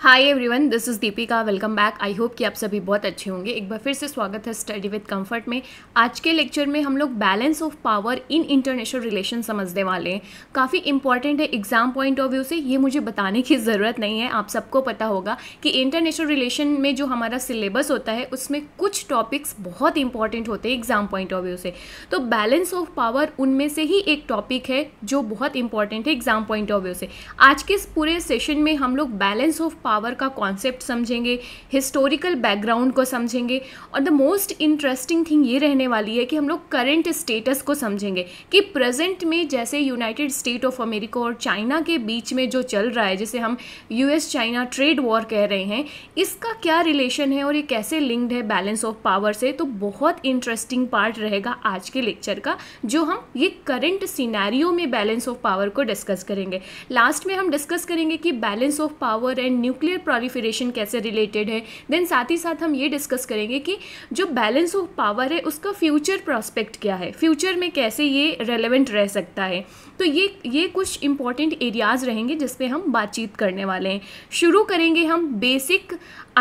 Hi everyone this is Deepika welcome back I hope कि आप सभी बहुत अच्छे होंगे एक बार फिर से स्वागत है स्टडी विद कंफर्ट में आज के लेक्चर में हम लोग balance of power in international relation समझने वाले हैं काफ़ी इंपॉर्टेंट है एग्जाम पॉइंट ऑफ व्यू से ये मुझे बताने की ज़रूरत नहीं है आप सबको पता होगा कि इंटरनेशनल रिलेशन में जो हमारा सिलेबस होता है उसमें कुछ टॉपिक्स बहुत इंपॉर्टेंट होते हैं एग्जाम पॉइंट ऑफ व्यू से तो बैलेंस ऑफ पावर उनमें से ही एक टॉपिक है जो बहुत इंपॉर्टेंट है एग्जाम पॉइंट ऑफ व्यू से आज के इस पूरे सेशन में हम लोग बैलेंस ऑफ पावर का कॉन्सेप्ट समझेंगे हिस्टोरिकल बैकग्राउंड को समझेंगे और द मोस्ट इंटरेस्टिंग थिंग ये रहने वाली है कि हम लोग करेंट स्टेटस को समझेंगे कि प्रेजेंट में जैसे यूनाइटेड स्टेट ऑफ अमेरिका और चाइना के बीच में जो चल रहा है जिसे हम यूएस चाइना ट्रेड वॉर कह रहे हैं इसका क्या रिलेशन है और ये कैसे लिंक्ड है बैलेंस ऑफ पावर से तो बहुत इंटरेस्टिंग पार्ट रहेगा आज के लेक्चर का जो हम ये करंट सिनेरियो में बैलेंस ऑफ पावर को डिस्कस करेंगे लास्ट में हम डिस्कस करेंगे कि balance of power and new nuclear proliferation कैसे रिलेटेड है देन साथ ही साथ हम ये डिस्कस करेंगे कि जो बैलेंस ऑफ पावर है उसका फ्यूचर प्रॉस्पेक्ट क्या है फ्यूचर में कैसे ये रेलिवेंट रह सकता है तो ये ये कुछ इंपॉर्टेंट एरियाज़ रहेंगे जिसपे हम बातचीत करने वाले हैं शुरू करेंगे हम basic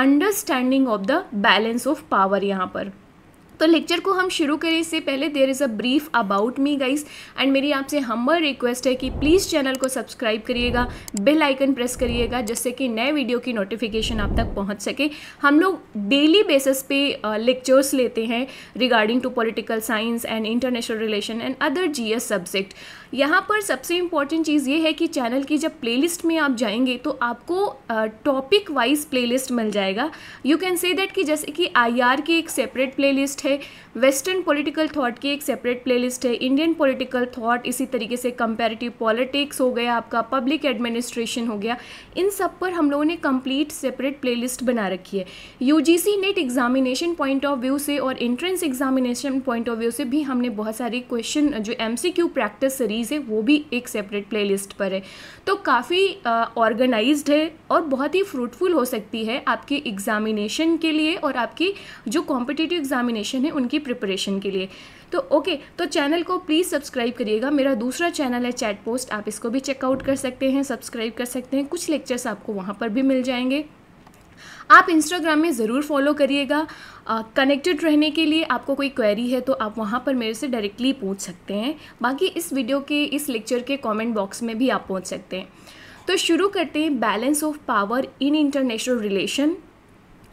understanding of the balance of power यहाँ पर तो लेक्चर को हम शुरू करें इससे पहले there is a brief about me guys and मेरी आपसे हम्बल रिक्वेस्ट है कि प्लीज़ चैनल को सब्सक्राइब करिएगा बेल आइकन प्रेस करिएगा जिससे कि नए वीडियो की नोटिफिकेशन आप तक पहुंच सके हम लोग डेली बेसिस पे लेक्चर्स लेते हैं regarding to political science and international relation and other G subject यहाँ पर सबसे इम्पॉर्टेंट चीज़ ये है कि चैनल की जब प्लेलिस्ट में आप जाएंगे तो आपको टॉपिक वाइज प्लेलिस्ट मिल जाएगा यू कैन से दैट कि जैसे कि आई की एक सेपरेट प्लेलिस्ट प्लेलिस्ट है वेस्टर्न पॉलिटिकल थॉट की एक सेपरेट प्लेलिस्ट है इंडियन पॉलिटिकल थॉट इसी तरीके से कंपेरेटिव पॉलिटिक्स हो गया आपका पब्लिक एडमिनिस्ट्रेशन हो गया इन सब पर हम लोगों ने कंप्लीट सेपरेट प्लेलिस्ट बना रखी है UGC NET examination point of view से और entrance examination point of view से भी हमने बहुत सारी क्वेश्चन जो एम प्रैक्टिस सीरीज़ है वो भी एक सेपरेट प्ले पर है तो काफ़ी ऑर्गेनाइज है और बहुत ही फ्रूटफुल हो सकती है आपकी एग्जामिनेशन के लिए और आपकी जो कॉम्पिटिटिव एग्जामिनेशन सेक्शन है उनकी प्रिपरेशन के लिए तो ओके तो चैनल को प्लीज़ सब्सक्राइब करिएगा मेरा दूसरा चैनल है चैट पोस्ट आप इसको भी चेकआउट कर सकते हैं सब्सक्राइब कर सकते हैं कुछ लेक्चर्स आपको वहाँ पर भी मिल जाएंगे आप इंस्टाग्राम में ज़रूर फॉलो करिएगा कनेक्टेड रहने के लिए आपको कोई क्वेरी है तो आप वहाँ पर मेरे से डायरेक्टली पूछ सकते हैं बाकी इस वीडियो के इस लेक्चर के कमेंट बॉक्स में भी आप पहुँच सकते हैं तो शुरू करते हैं balance of power in international relation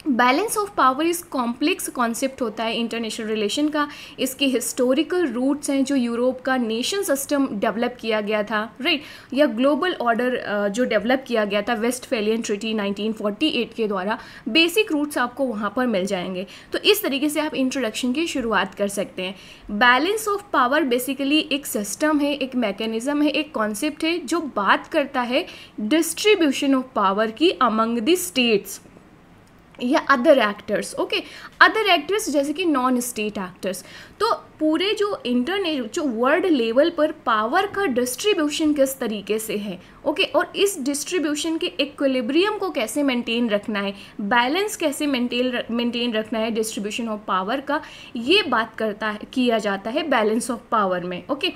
balance of power इस कॉम्प्लेक्स कॉन्सेप्ट होता है इंटरनेशनल रिलेशन का इसके हिस्टोरिकल रूट्स हैं जो यूरोप का नेशन सिस्टम डेवलप किया गया था राइट right? या ग्लोबल ऑर्डर जो डेवलप किया गया था वेस्ट फेलियन ट्रिटी 1948 के द्वारा बेसिक रूट्स आपको वहाँ पर मिल जाएंगे तो इस तरीके से आप इंट्रोडक्शन की शुरुआत कर सकते हैं बैलेंस ऑफ पावर बेसिकली एक सिस्टम है एक मैकेनिज़्म है एक कॉन्सेप्ट है जो बात करता है डिस्ट्रीब्यूशन ऑफ पावर की अमंग द स्टेट्स या other actors okay other actors जैसे कि नॉन स्टेट एक्टर्स तो पूरे जो इंटरनेट जो वर्ल्ड लेवल पर पावर का डिस्ट्रीब्यूशन किस तरीके से है ओके और इस डिस्ट्रीब्यूशन के इक्वलिब्रियम को कैसे मेंटेन रखना है बैलेंस कैसे मेंटेन मेंटेन रखना है डिस्ट्रीब्यूशन ऑफ पावर का ये बात करता है किया जाता है बैलेंस ऑफ पावर में ओके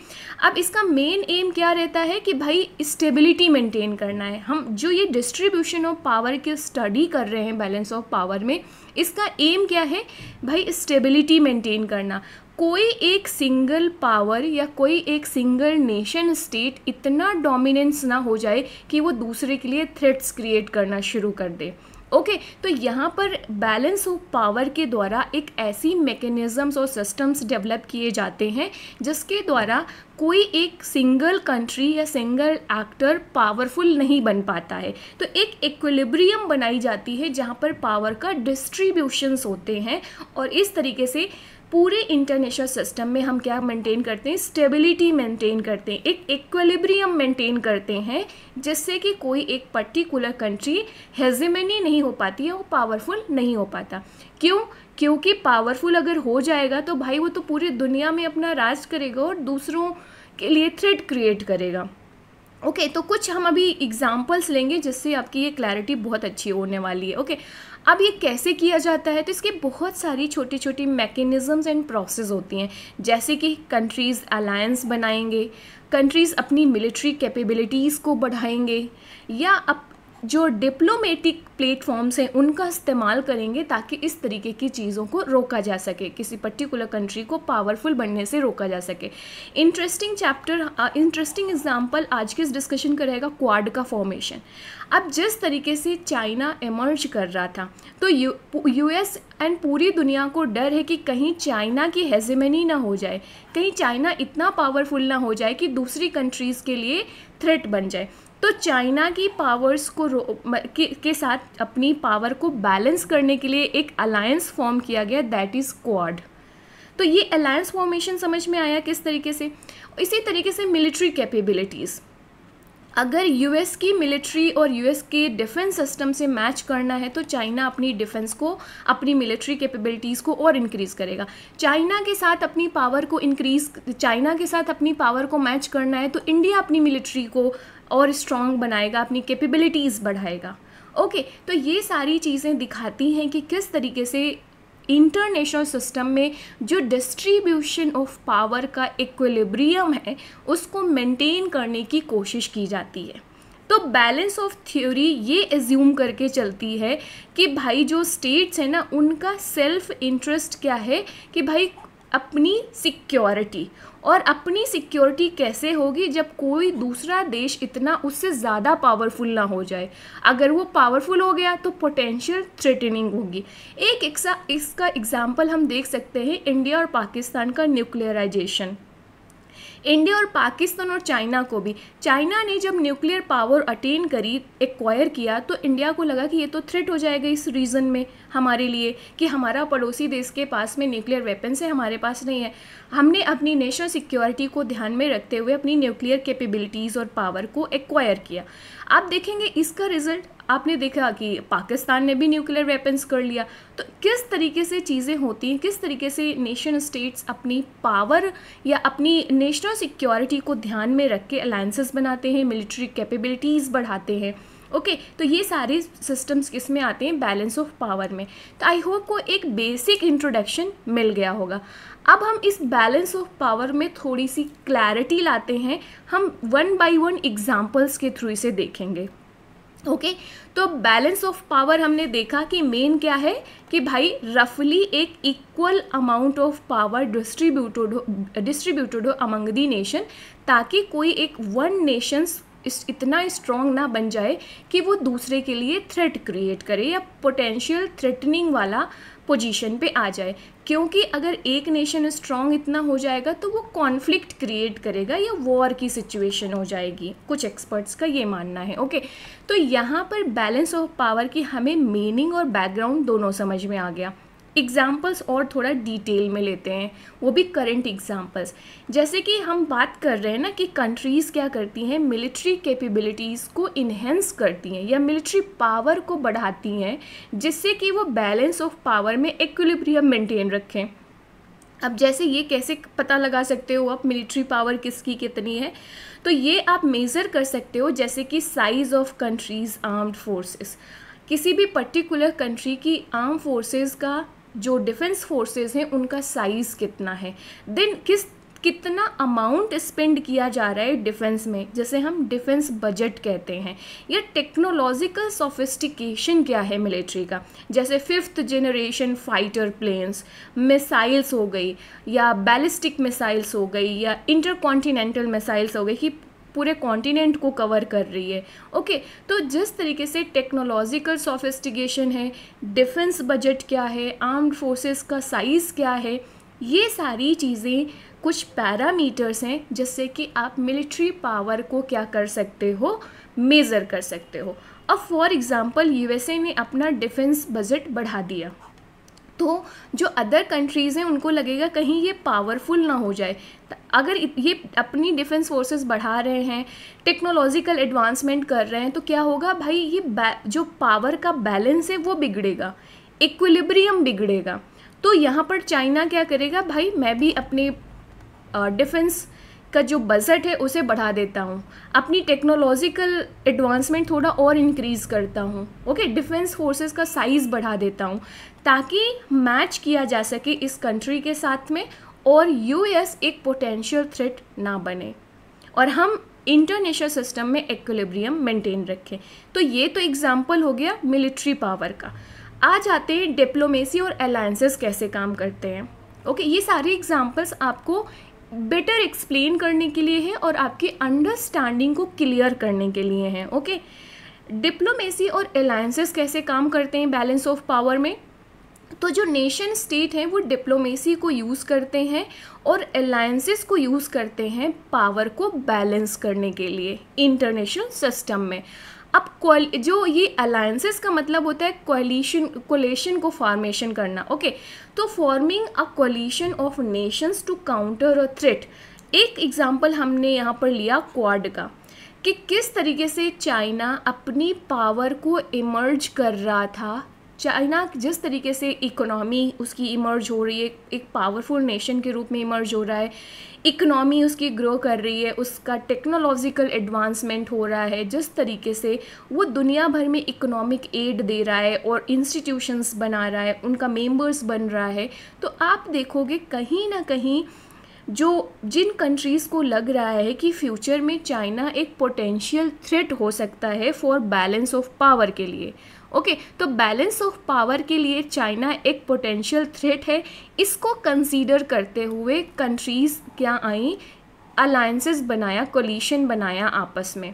अब इसका मेन एम क्या रहता है कि भाई स्टेबिलिटी मेंटेन करना है हम जो ये डिस्ट्रीब्यूशन ऑफ पावर की स्टडी कर रहे हैं बैलेंस ऑफ पावर में इसका एम क्या है भाई स्टेबिलिटी मेंटेन करना कोई एक सिंगल पावर या कोई एक सिंगल नेशन स्टेट इतना डोमिनेंस ना हो जाए कि वो दूसरे के लिए थ्रेट्स क्रिएट करना शुरू कर दे ओके okay, तो यहाँ पर बैलेंस ऑफ पावर के द्वारा एक ऐसी मैकेनिज़म्स और सिस्टम्स डेवलप किए जाते हैं जिसके द्वारा कोई एक सिंगल कंट्री या सिंगल एक्टर पावरफुल नहीं बन पाता है तो एक इक्विलिब्रियम बनाई जाती है जहाँ पर पावर का डिस्ट्रीब्यूशंस होते हैं और इस तरीके से पूरे इंटरनेशनल सिस्टम में हम क्या मेंटेन करते हैं स्टेबिलिटी मेंटेन करते हैं एक इक्वलिब्रियम मेंटेन करते हैं जिससे कि कोई एक पर्टिकुलर कंट्री हेजिमेनी नहीं हो पाती है वो पावरफुल नहीं हो पाता क्यों क्योंकि पावरफुल अगर हो जाएगा तो भाई वो तो पूरी दुनिया में अपना राज करेगा और दूसरों के लिए थ्रेट क्रिएट करेगा ओके okay, तो कुछ हम अभी एग्जाम्पल्स लेंगे जिससे आपकी ये क्लैरिटी बहुत अच्छी होने वाली है ओके okay, अब ये कैसे किया जाता है तो इसके बहुत सारी छोटी छोटी मैकेनिज़म्स एंड प्रोसेस होती हैं जैसे कि कंट्रीज़ अलायंस बनाएंगे कंट्रीज़ अपनी मिलिट्री कैपेबिलिटीज़ को बढ़ाएंगे या अप जो डिप्लोमेटिक प्लेटफॉर्म्स हैं उनका इस्तेमाल करेंगे ताकि इस तरीके की चीज़ों को रोका जा सके किसी पर्टिकुलर कंट्री को पावरफुल बनने से रोका जा सके इंटरेस्टिंग चैप्टर इंटरेस्टिंग एग्जाम्पल आज के इस डिस्कशन का रहेगा क्वाड का फॉर्मेशन अब जिस तरीके से चाइना एमर्ज कर रहा था तो यूएस एंड पूरी दुनिया को डर है कि कहीं चाइना की हेजेमनी ना हो जाए कहीं चाइना इतना पावरफुल ना हो जाए कि दूसरी कंट्रीज़ के लिए थ्रेट बन जाए तो चाइना की पावर्स को के, के साथ अपनी पावर को बैलेंस करने के लिए एक अलायंस फॉर्म किया गया दैट इज़ क्वाड तो ये अलायंस फॉर्मेशन समझ में आया किस तरीके से इसी तरीके से मिलिट्री कैपेबिलिटीज़ अगर यूएस की मिलिट्री और यूएस के डिफेंस सिस्टम से मैच करना है तो चाइना अपनी डिफेंस को अपनी मिलिट्री कैपेबिलिटीज़ को और इंक्रीज़ करेगा चाइना के साथ अपनी पावर को इंक्रीज़ चाइना के साथ अपनी पावर को मैच करना है तो इंडिया अपनी मिलिट्री को और स्ट्रॉन्ग बनाएगा अपनी कैपेबिलिटीज़ बढ़ाएगा ओके okay, तो ये सारी चीज़ें दिखाती हैं कि किस तरीके से इंटरनेशनल सिस्टम में जो डिस्ट्रीब्यूशन ऑफ पावर का इक्विलिब्रियम है उसको मेंटेन करने की कोशिश की जाती है तो बैलेंस ऑफ थ्योरी ये एज्यूम करके चलती है कि भाई जो स्टेट्स हैं ना उनका सेल्फ इंटरेस्ट क्या है कि भाई अपनी सिक्योरिटी और अपनी सिक्योरिटी कैसे होगी जब कोई दूसरा देश इतना उससे ज़्यादा पावरफुल ना हो जाए अगर वो पावरफुल हो गया तो पोटेंशियल थ्रेटनिंग होगी एक, एक इसका एग्ज़ाम्पल हम देख सकते हैं इंडिया और पाकिस्तान का न्यूक्लियराइजेशन इंडिया और पाकिस्तान और चाइना को भी चाइना ने जब न्यूक्लियर पावर अटेन करी एक्वायर किया तो इंडिया को लगा कि ये तो थ्रेट हो जाएगा इस रीज़न में हमारे लिए कि हमारा पड़ोसी देश के पास में न्यूक्लियर वेपन से हमारे पास नहीं है हमने अपनी नेशनल सिक्योरिटी को ध्यान में रखते हुए अपनी न्यूक्लियर कैपेबिलिटीज़ और पावर को एक्वायर किया आप देखेंगे इसका रिजल्ट आपने देखा कि पाकिस्तान ने भी न्यूक्लियर वेपन्स कर लिया तो किस तरीके से चीज़ें होती हैं किस तरीके से नेशन स्टेट्स अपनी पावर या अपनी नेशनल सिक्योरिटी को ध्यान में रख के अलायंसेस बनाते हैं मिलिट्री कैपेबिलिटीज़ बढ़ाते हैं ओके okay, तो ये सारे सिस्टम्स किस में आते हैं बैलेंस ऑफ पावर में तो आई होप को एक बेसिक इंट्रोडक्शन मिल गया होगा अब हम इस बैलेंस ऑफ पावर में थोड़ी सी क्लैरिटी लाते हैं हम वन बाय वन एग्जांपल्स के थ्रू इसे देखेंगे ओके okay, तो बैलेंस ऑफ पावर हमने देखा कि मेन क्या है कि भाई रफली एक equal amount of power distributed हो डिस्ट्रीब्यूटेड हो अमंग दी नेशन ताकि कोई एक वन नेशंस इतना स्ट्रॉन्ग ना बन जाए कि वो दूसरे के लिए थ्रेट क्रिएट करे या पोटेंशियल थ्रेटनिंग वाला पोजीशन पे आ जाए क्योंकि अगर एक नेशन स्ट्रांग इतना हो जाएगा तो वो कॉन्फ्लिक्ट क्रिएट करेगा या वॉर की सिचुएशन हो जाएगी कुछ एक्सपर्ट्स का ये मानना है ओके तो यहाँ पर बैलेंस ऑफ पावर की हमें मीनिंग और बैकग्राउंड दोनों समझ में आ गया एग्ज़ाम्पल्स और थोड़ा डिटेल में लेते हैं वो भी करेंट एग्ज़ाम्पल्स जैसे कि हम बात कर रहे हैं ना कि कंट्रीज़ क्या करती हैं मिलिट्री कैपेबिलिटीज़ को इन्हेंस करती हैं या मिलिट्री पावर को बढ़ाती हैं जिससे कि वो बैलेंस ऑफ पावर में एक्विलिब्रियम मेंटेन रखें अब जैसे ये कैसे पता लगा सकते हो आप मिलिट्री पावर किसकी कितनी है तो ये आप मेज़र कर सकते हो जैसे कि size of countries armed forces किसी भी पर्टिकुलर कंट्री की आर्म फोर्सेस का जो डिफेंस फोर्सेस हैं उनका साइज़ कितना है देन किस कितना अमाउंट स्पेंड किया जा रहा है डिफेंस में जैसे हम डिफेंस बजट कहते हैं या टेक्नोलॉजिकल सोफिस्टिकेशन क्या है मिलिट्री का जैसे fifth generation fighter planes missiles हो गई या बैलिस्टिक मिसाइल्स हो गई या इंटर कॉन्टीनेंटल मिसाइल्स हो गई कि पूरे कॉन्टिनेंट को कवर कर रही है ओके तो जिस तरीके से टेक्नोलॉजिकल सोफिस्टिगेशन है डिफेंस बजट क्या है आर्म्ड फोर्सेस का साइज़ क्या है ये सारी चीज़ें कुछ पैरामीटर्स हैं जिससे कि आप मिलिट्री पावर को क्या कर सकते हो मेज़र कर सकते हो अब फॉर एग्ज़ाम्पल यूएसए ने अपना डिफेंस बजट बढ़ा दिया तो जो अदर कंट्रीज़ हैं उनको लगेगा कहीं ये पावरफुल ना हो जाए अगर ये अपनी डिफेंस फोर्सेस बढ़ा रहे हैं टेक्नोलॉजिकल एडवांसमेंट कर रहे हैं तो क्या होगा भाई ये जो पावर का बैलेंस है वो बिगड़ेगा इक्विलिब्रियम बिगड़ेगा तो यहाँ पर चाइना क्या करेगा भाई मैं भी अपने डिफेंस का जो बजट है उसे बढ़ा देता हूँ अपनी टेक्नोलॉजिकल एडवांसमेंट थोड़ा और इंक्रीज़ करता हूँ ओके डिफेंस फोर्सेस का साइज़ बढ़ा देता हूँ ताकि मैच किया जा सके इस कंट्री के साथ में और यूएस एक पोटेंशियल थ्रेट ना बने और हम इंटरनेशनल सिस्टम में एक्लेब्रियम मेंटेन रखें तो ये तो एग्जाम्पल हो गया मिलिट्री पावर का आ जाते हैं डिप्लोमेसी और अलायंसेस कैसे काम करते हैं ओके okay, ये सारे एग्जाम्पल्स आपको बेटर एक्सप्लेन करने के लिए है और आपकी अंडरस्टैंडिंग को क्लियर करने के लिए है ओके डिप्लोमेसी और अलायंसेस कैसे काम करते हैं बैलेंस ऑफ पावर में तो जो नेशन स्टेट हैं वो डिप्लोमेसी को यूज़ करते हैं और अलायंसेस को यूज़ करते हैं पावर को बैलेंस करने के लिए इंटरनेशनल सिस्टम में अब जो ये अलायंसेस का मतलब होता है कोलिशन कोलेशन को फॉर्मेशन करना ओके तो forming a coalition of nations to counter a threat एक एग्जाम्पल हमने यहाँ पर लिया क्वाड का कि किस तरीके से चाइना अपनी पावर को इमर्ज कर रहा था चाइना जिस तरीके से इकोनॉमी उसकी इमर्ज हो रही है एक पावरफुल नेशन के रूप में इमर्ज हो रहा है इकोनॉमी उसकी ग्रो कर रही है उसका टेक्नोलॉजिकल एडवांसमेंट हो रहा है जिस तरीके से वो दुनिया भर में इकोनॉमिक एड दे रहा है और इंस्टीट्यूशंस बना रहा है उनका मेंबर्स बन रहा है तो आप देखोगे कहीं ना कहीं जो जिन कंट्रीज़ को लग रहा है कि फ्यूचर में चाइना एक पोटेंशियल थ्रेट हो सकता है फॉर बैलेंस ऑफ पावर के लिए ओके तो बैलेंस ऑफ पावर के लिए चाइना एक पोटेंशियल थ्रेट है इसको कंसीडर करते हुए कंट्रीज़ क्या आई अलायंसेस बनाया कोलिशन बनाया आपस में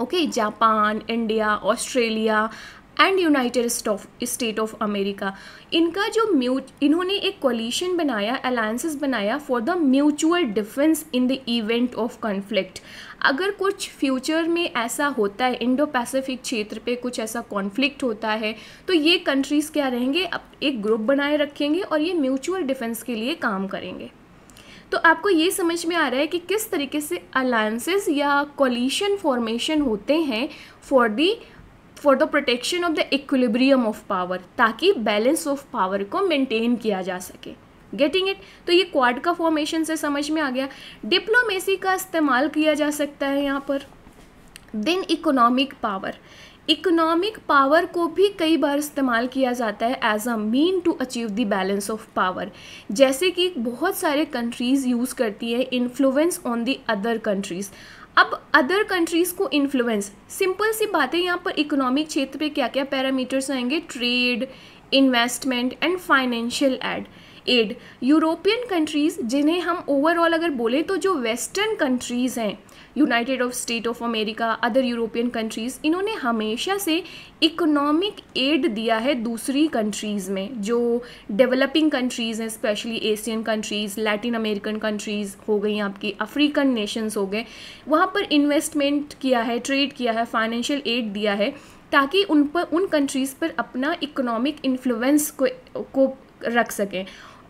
okay okay, Japan India Australia and United state of America इनका जो म्यू इन्होंने एक कोलिशन बनाया अलायंसेस बनाया for the mutual defence in the event of conflict अगर कुछ फ्यूचर में ऐसा होता है इंडो पैसिफिक क्षेत्र पे कुछ ऐसा कॉन्फ्लिक्ट होता है तो ये कंट्रीज़ क्या रहेंगे एक ग्रुप बनाए रखेंगे और ये म्यूचुअल डिफेंस के लिए काम करेंगे तो आपको ये समझ में आ रहा है कि किस तरीके से अलायंसेस या कोलिशन फॉर्मेशन होते हैं for the for the protection of the equilibrium of power ताकि बैलेंस ऑफ पावर को मेंटेन किया जा सके गेटिंग इट तो ये क्वाड का फॉर्मेशन से समझ में आ गया डिप्लोमेसी का इस्तेमाल किया जा सकता है यहाँ पर then economic power economic power को भी कई बार इस्तेमाल किया जाता है as a mean to achieve the balance of power जैसे कि बहुत सारे कंट्रीज़ यूज़ करती है influence on the other countries अब अदर कंट्रीज़ को इन्फ्लुएंस सिंपल सी बातें यहाँ पर इकोनॉमिक क्षेत्र पे क्या क्या पैरामीटर्स आएंगे trade investment and financial aid aid European countries जिन्हें हम ओवरऑल अगर बोलें तो जो वेस्टर्न कंट्रीज़ हैं United of State of America other European countries इन्होंने हमेशा से इकोनॉमिक एड दिया है दूसरी कंट्रीज़ में जो डेवलपिंग कंट्रीज़ हैं specially Asian countries Latin American countries हो गई आपकी अफ्रीकन नेशंस हो गए वहाँ पर इन्वेस्टमेंट किया है ट्रेड किया है फाइनेंशियल एड दिया है ताकि उन पर उन कंट्रीज़ पर अपना इकोनॉमिक इन्फ्लुएंस को, को रख सकें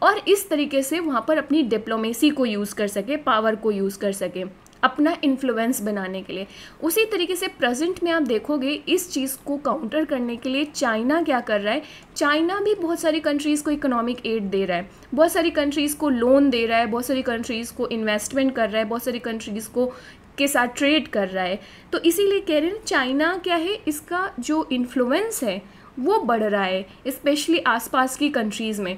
और इस तरीके से वहाँ पर अपनी डिप्लोमेसी को यूज़ कर सके पावर को यूज़ कर सके अपना इन्फ्लुएंस बनाने के लिए उसी तरीके से प्रेजेंट में आप देखोगे इस चीज़ को काउंटर करने के लिए चाइना क्या कर रहा है चाइना भी बहुत सारी कंट्रीज़ को इकोनॉमिक एड दे रहा है बहुत सारी कंट्रीज़ को लोन दे रहा है बहुत सारी कंट्रीज़ को इन्वेस्टमेंट कर रहा है बहुत सारी कंट्रीज़ को के साथ ट्रेड कर रहा है तो इसीलिए कह रहे हैं चाइना क्या है इसका जो इन्फ्लुएंस है वो बढ़ रहा है स्पेशली आसपास की कंट्रीज़ में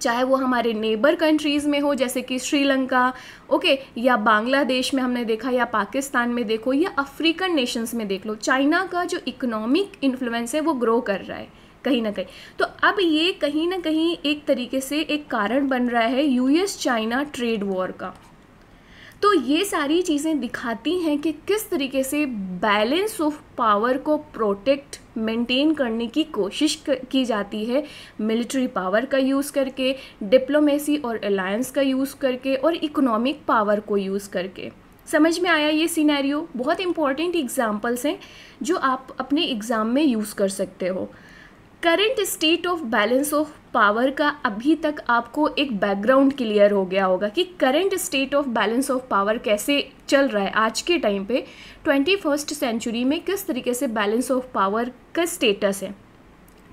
चाहे वो हमारे नेबर कंट्रीज़ में हो जैसे कि श्रीलंका ओके या बांग्लादेश में हमने देखा या पाकिस्तान में देखो या अफ्रीकन नेशंस में देख लो चाइना का जो इकोनॉमिक इन्फ्लुएंस है वो ग्रो कर रहा है कहीं ना कहीं तो अब ये कहीं ना कहीं एक तरीके से एक कारण बन रहा है यूएस चाइना ट्रेड वॉर का तो ये सारी चीज़ें दिखाती हैं कि किस तरीके से बैलेंस ऑफ पावर को प्रोटेक्ट मेंटेन करने की कोशिश की जाती है मिलिट्री पावर का यूज़ करके डिप्लोमेसी और अलायंस का यूज़ करके और इकोनॉमिक पावर को यूज़ करके समझ में आया ये सिनेरियो बहुत इंपॉर्टेंट एग्जाम्पल्स हैं जो आप अपने एग्ज़ाम में यूज़ कर सकते हो current state of balance of power का अभी तक आपको एक बैकग्राउंड क्लियर हो गया होगा कि current state of balance of power कैसे चल रहा है आज के टाइम पे ट्वेंटी फर्स्ट सेंचुरी में किस तरीके से बैलेंस ऑफ पावर का स्टेटस है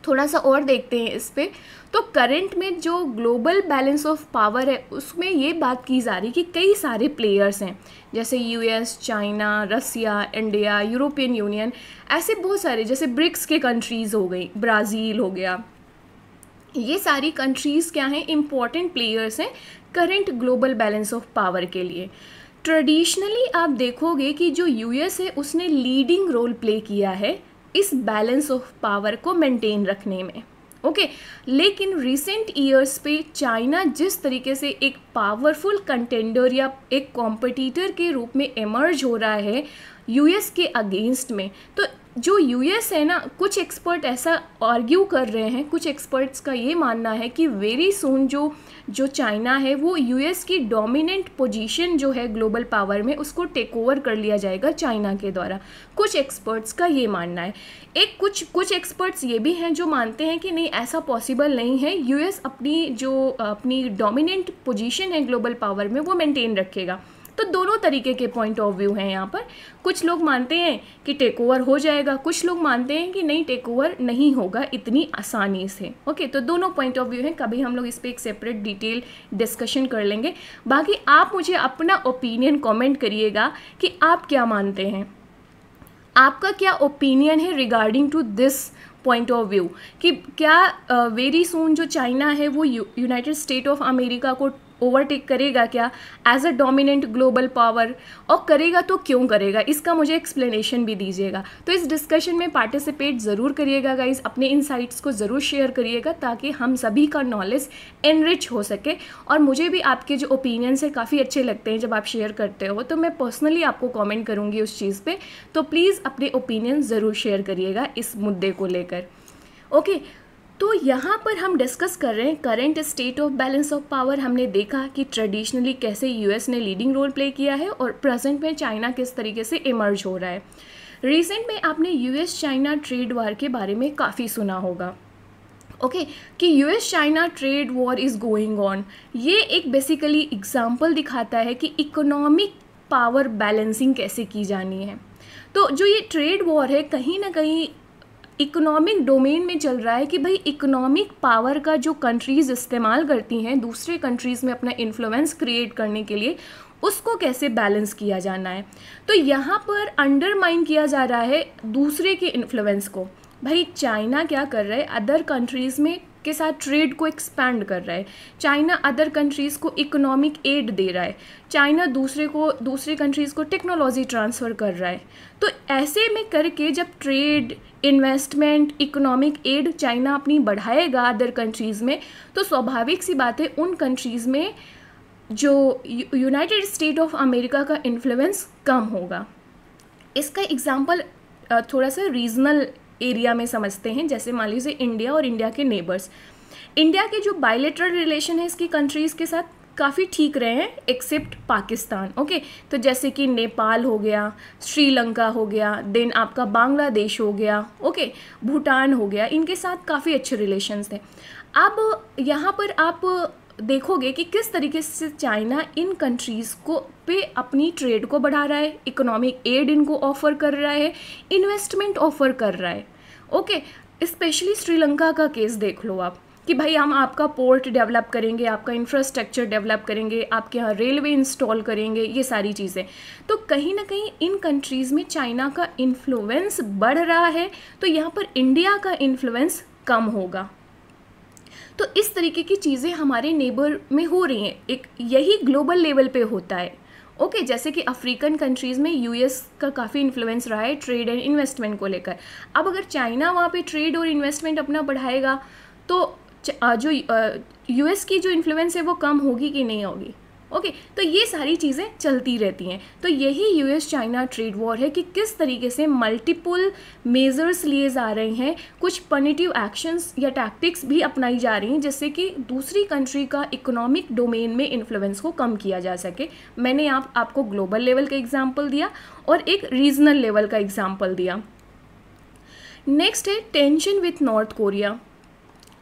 थोड़ा सा और देखते हैं इस पर तो करंट में जो ग्लोबल बैलेंस ऑफ पावर है उसमें ये बात की जा रही कि कई सारे प्लेयर्स हैं जैसे US China Russia India European Union ऐसे बहुत सारे जैसे ब्रिक्स के कंट्रीज़ हो गई ब्राज़ील हो गया ये सारी कंट्रीज़ क्या हैं इम्पॉर्टेंट प्लेयर्स हैं current global balance of power के लिए ट्रेडिशनली आप देखोगे कि जो यूएस है उसने लीडिंग रोल प्ले किया है इस बैलेंस ऑफ पावर को मेंटेन रखने में ओके okay, लेकिन रिसेंट ईयर्स पे चाइना जिस तरीके से एक पावरफुल कंटेंडर या एक कॉम्पिटिटर के रूप में एमर्ज हो रहा है यूएस के अगेंस्ट में तो जो यूएस है ना कुछ एक्सपर्ट ऐसा आर्ग्यू कर रहे हैं कुछ एक्सपर्ट्स का ये मानना है कि वेरी सुन जो जो चाइना है वो यूएस की डोमिनेंट पोजीशन जो है ग्लोबल पावर में उसको टेक ओवर कर लिया जाएगा चाइना के द्वारा कुछ एक्सपर्ट्स का ये मानना है एक कुछ कुछ एक्सपर्ट्स ये भी हैं जो मानते हैं कि नहीं ऐसा पॉसिबल नहीं है यूएस अपनी जो अपनी डोमिनेंट पोजीशन है ग्लोबल पावर में वो मेंटेन रखेगा तो दोनों तरीके के पॉइंट ऑफ व्यू हैं यहाँ पर कुछ लोग मानते हैं कि टेक ओवर हो जाएगा कुछ लोग मानते हैं कि नहीं टेक ओवर नहीं होगा इतनी आसानी से ओके तो दोनों पॉइंट ऑफ व्यू हैं कभी हम लोग इस पर एक सेपरेट डिटेल डिस्कशन कर लेंगे बाकी आप मुझे अपना ओपिनियन कॉमेंट करिएगा कि आप क्या मानते हैं आपका क्या ओपिनियन है regarding to this point of view कि क्या वेरी uh, सून जो चाइना है वो यूनाइटेड स्टेट ऑफ अमेरिका को ओवरटेक करेगा क्या as a dominant global power और करेगा तो क्यों करेगा इसका मुझे एक्सप्लेनेशन भी दीजिएगा तो इस डिस्कशन में पार्टिसिपेट ज़रूर करिएगा गाइज अपने इनसाइट्स को ज़रूर शेयर करिएगा ताकि हम सभी का नॉलेज एनरिच हो सके और मुझे भी आपके जो ओपिनियंस है काफ़ी अच्छे लगते हैं जब आप शेयर करते हो तो मैं पर्सनली आपको कॉमेंट करूँगी उस चीज़ पर तो प्लीज़ अपने ओपिनियन ज़रूर शेयर करिएगा इस मुद्दे को लेकर ओके okay, तो यहाँ पर हम डिस्कस कर रहे हैं current state of balance of power हमने देखा कि ट्रेडिशनली कैसे यूएस ने लीडिंग रोल प्ले किया है और प्रेजेंट में चाइना किस तरीके से इमर्ज हो रहा है रिसेंट में आपने यूएस चाइना ट्रेड वार के बारे में काफ़ी सुना होगा ओके okay, कि US China trade war is going on ये एक बेसिकली एग्जाम्पल दिखाता है कि इकोनॉमिक पावर बैलेंसिंग कैसे की जानी है तो जो ये ट्रेड वॉर है कहीं ना कहीं इकोनॉमिक डोमेन में चल रहा है कि भाई इकोनॉमिक पावर का जो कंट्रीज़ इस्तेमाल करती हैं दूसरे कंट्रीज़ में अपना इन्फ्लुएंस क्रिएट करने के लिए उसको कैसे बैलेंस किया जाना है तो यहाँ पर अंडरमाइन किया जा रहा है दूसरे के इन्फ्लुएंस को भाई चाइना क्या कर रहा है अदर कंट्रीज़ में के साथ ट्रेड को एक्सपैंड कर रहा है चाइना अदर कंट्रीज़ को इकोनॉमिक एड दे रहा है चाइना दूसरे को दूसरे कंट्रीज़ को टेक्नोलॉजी ट्रांसफ़र कर रहा है तो ऐसे में करके जब trade investment economic aid China अपनी बढ़ाएगा अदर कंट्रीज़ में तो स्वाभाविक सी बात है उन कंट्रीज़ में जो यूनाइटेड स्टेट ऑफ अमेरिका का इन्फ्लुएंस कम होगा इसका एग्ज़ाम्पल थोड़ा सा रीजनल एरिया में समझते हैं जैसे मान लीजिए इंडिया और इंडिया के नेबर्स इंडिया के जो बायोलेटरल रिलेशन है इसकी कंट्रीज़ के साथ काफ़ी ठीक रहे हैं एक्सेप्ट पाकिस्तान ओके तो जैसे कि नेपाल हो गया श्रीलंका हो गया देन आपका बांग्लादेश हो गया ओके भूटान हो गया इनके साथ काफ़ी अच्छे रिलेशन थे अब यहाँ पर आप देखोगे कि किस तरीके से चाइना इन कंट्रीज़ को पे अपनी ट्रेड को बढ़ा रहा है इकोनॉमिक एड इनको ऑफ़र कर रहा है इन्वेस्टमेंट ऑफ़र कर रहा है ओके स्पेशली श्रीलंका का केस देख लो आप कि भाई हम आपका पोर्ट डेवलप करेंगे आपका इंफ्रास्ट्रक्चर डेवलप करेंगे आपके यहाँ रेलवे इंस्टॉल करेंगे ये सारी चीज़ें तो कहीं ना कहीं इन कंट्रीज़ में चाइना का इन्फ्लुएंस बढ़ रहा है तो यहाँ पर इंडिया का इन्फ्लुएंस कम होगा तो इस तरीके की चीज़ें हमारे नेबर में हो रही हैं एक यही ग्लोबल लेवल पे होता है ओके okay, जैसे कि अफ्रीकन कंट्रीज़ में यूएस का काफ़ी इन्फ्लुएंस रहा है ट्रेड एंड इन्वेस्टमेंट को लेकर अब अगर चाइना वहाँ पे ट्रेड और इन्वेस्टमेंट अपना बढ़ाएगा तो जो यूएस की जो इन्फ्लुएंस है वो कम होगी कि नहीं होगी ओके okay, तो ये सारी चीज़ें चलती रहती हैं तो यही यूएस चाइना ट्रेड वॉर है कि किस तरीके से मल्टीपल मेजर्स लिए जा रहे हैं कुछ पनिटिव एक्शंस या टैक्टिक्स भी अपनाई जा रही हैं जिससे कि दूसरी कंट्री का इकोनॉमिक डोमेन में इन्फ्लुएंस को कम किया जा सके मैंने आप, आपको ग्लोबल लेवल का एग्जाम्पल दिया और एक रीजनल लेवल का एग्जाम्पल दिया नेक्स्ट है टेंशन विथ नॉर्थ कोरिया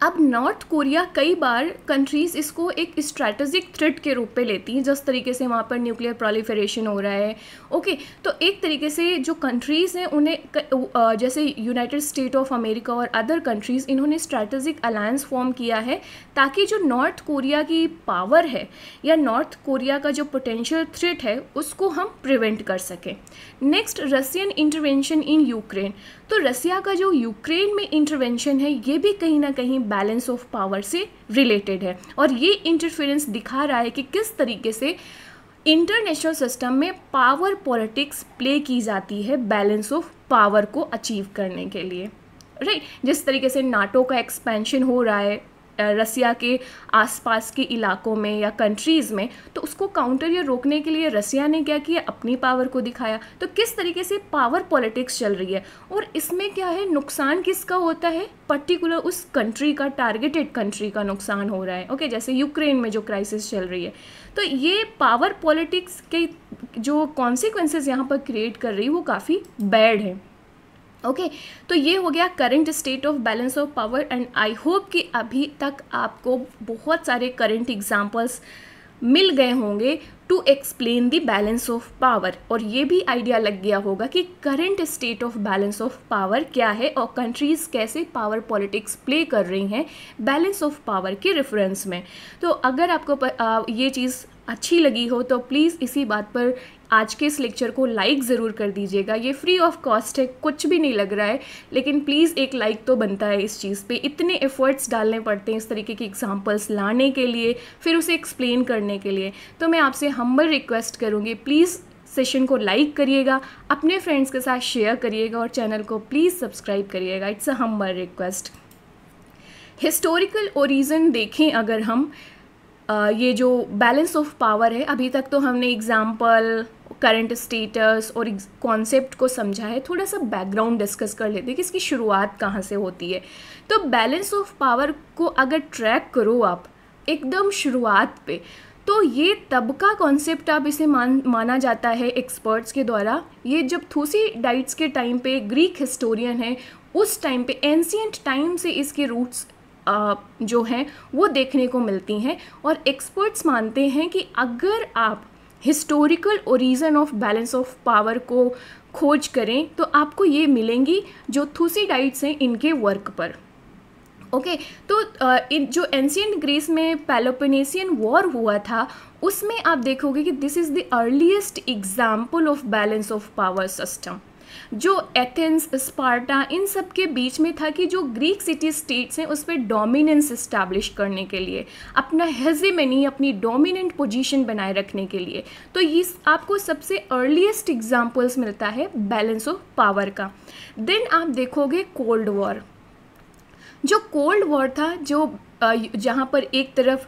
अब नॉर्थ कोरिया कई बार कंट्रीज़ इसको एक स्ट्रैटेजिक थ्रेट के रूप में लेती हैं जिस तरीके से वहाँ पर न्यूक्लियर प्रोलीफेरेशन हो रहा है ओके तो एक तरीके से जो कंट्रीज़ हैं उन्हें जैसे यूनाइटेड स्टेट ऑफ अमेरिका और अदर कंट्रीज़ इन्होंने स्ट्रैटेजिक अलायंस फॉर्म किया है ताकि जो नॉर्थ कोरिया की पावर है या नॉर्थ कोरिया का जो पोटेंशियल थ्रेट है उसको हम प्रिवेंट कर सकें next Russian intervention in Ukraine तो रसिया का जो यूक्रेन में इंटरवेंशन है ये भी कहीं ना कहीं बैलेंस ऑफ पावर से रिलेटेड है और ये इंटरफेरेंस दिखा रहा है कि किस तरीके से इंटरनेशनल सिस्टम में पावर पॉलिटिक्स प्ले की जाती है बैलेंस ऑफ पावर को अचीव करने के लिए राइट right? जिस तरीके से नाटो का एक्सपेंशन हो रहा है रसिया के आसपास के इलाकों में या कंट्रीज़ में तो उसको काउंटर या रोकने के लिए रसिया ने क्या किया अपनी पावर को दिखाया तो किस तरीके से पावर पॉलिटिक्स चल रही है और इसमें क्या है नुकसान किसका होता है पर्टिकुलर उस कंट्री का टारगेटेड कंट्री का नुकसान हो रहा है ओके जैसे यूक्रेन में जो क्राइसिस चल रही है तो ये पावर पॉलिटिक्स के जो कॉन्सिक्वेंसेज यहाँ पर क्रिएट कर रही है वो काफ़ी बैड है ओके okay, तो ये हो गया current state of balance of power and I hope कि अभी तक आपको बहुत सारे करंट एग्जाम्पल्स मिल गए होंगे to explain the balance of power और ये भी आइडिया लग गया होगा कि current state of balance of power क्या है और कंट्रीज़ कैसे पावर पॉलिटिक्स प्ले कर रही हैं बैलेंस ऑफ पावर के रेफरेंस में तो अगर आपको ये चीज़ अच्छी लगी हो तो प्लीज़ इसी बात पर आज के इस लेक्चर को लाइक ज़रूर कर दीजिएगा ये फ्री ऑफ कॉस्ट है कुछ भी नहीं लग रहा है लेकिन प्लीज़ एक लाइक तो बनता है इस चीज़ पे इतने एफ़र्ट्स डालने पड़ते हैं इस तरीके की एग्जांपल्स लाने के लिए फिर उसे एक्सप्लेन करने के लिए तो मैं आपसे हम्बल रिक्वेस्ट करूँगी प्लीज़ सेशन को लाइक करिएगा अपने फ्रेंड्स के साथ शेयर करिएगा और चैनल को प्लीज़ सब्सक्राइब करिएगा it's a humble request historical origin देखें अगर हम ये जो बैलेंस ऑफ पावर है अभी तक तो हमने एग्ज़ाम्पल करंट स्टेटस और कॉन्सेप्ट को समझा है थोड़ा सा बैकग्राउंड डिस्कस कर लेते हैं कि इसकी शुरुआत कहाँ से होती है तो बैलेंस ऑफ पावर को अगर ट्रैक करो आप एकदम शुरुआत पे तो ये तब का कॉन्सेप्ट आप इसे मान माना जाता है एक्सपर्ट्स के द्वारा ये जब थूसी डाइट्स के टाइम पे ग्रीक हिस्टोरियन है उस टाइम पे एंशियंट टाइम से इसके रूट्स जो हैं वो देखने को मिलती हैं और एक्सपर्ट्स मानते हैं कि अगर आप historical origin of balance of power को खोज करें तो आपको ये मिलेंगी जो थूसी डाइट्स हैं इनके वर्क पर ओके okay, तो इन जो एंशियंट ग्रीस में पेलोपोनेसियन वॉर हुआ था उसमें आप देखोगे कि this is the earliest example of balance of power system जो एथेंस स्पार्टा इन सब के बीच में था कि जो ग्रीक सिटी स्टेट्स हैं उस पर डोमिनेंस इस्टेब्लिश करने के लिए अपना हेजेमनी अपनी डोमिनेंट पोजीशन बनाए रखने के लिए तो ये आपको सबसे अर्लीस्ट एग्जाम्पल्स मिलता है बैलेंस ऑफ पावर का देन आप देखोगे कोल्ड वॉर जो कोल्ड वॉर था जो जहाँ पर एक तरफ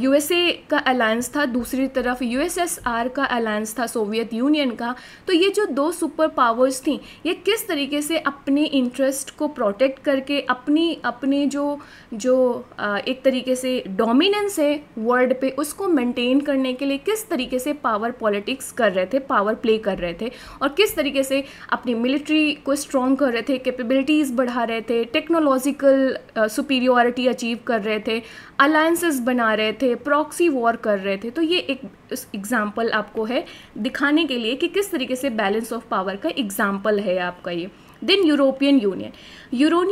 यूएसए का अलायंस था दूसरी तरफ यूएसएसआर का अलायंस था सोवियत यूनियन का तो ये जो दो सुपर पावर्स थी ये किस तरीके से अपने इंटरेस्ट को प्रोटेक्ट करके अपनी अपने जो जो एक तरीके से डोमिनेंस है वर्ल्ड पे उसको मेंटेन करने के लिए किस तरीके से पावर पॉलिटिक्स कर रहे थे पावर प्ले कर रहे थे और किस तरीके से अपनी मिलिट्री को स्ट्रॉन्ग कर रहे थे कैपेबिलिटीज़ बढ़ा रहे थे टेक्नोलॉजिकल सुपीरियोरिटी अचीव कर रहे रहे थे अलायंसेस बना रहे थे प्रॉक्सी वॉर कर रहे थे तो ये एक एग्ज़ाम्पल आपको है दिखाने के लिए कि किस तरीके से बैलेंस ऑफ पावर का एग्ज़ाम्पल है आपका ये देन यूरोपियन यूनियन यूरो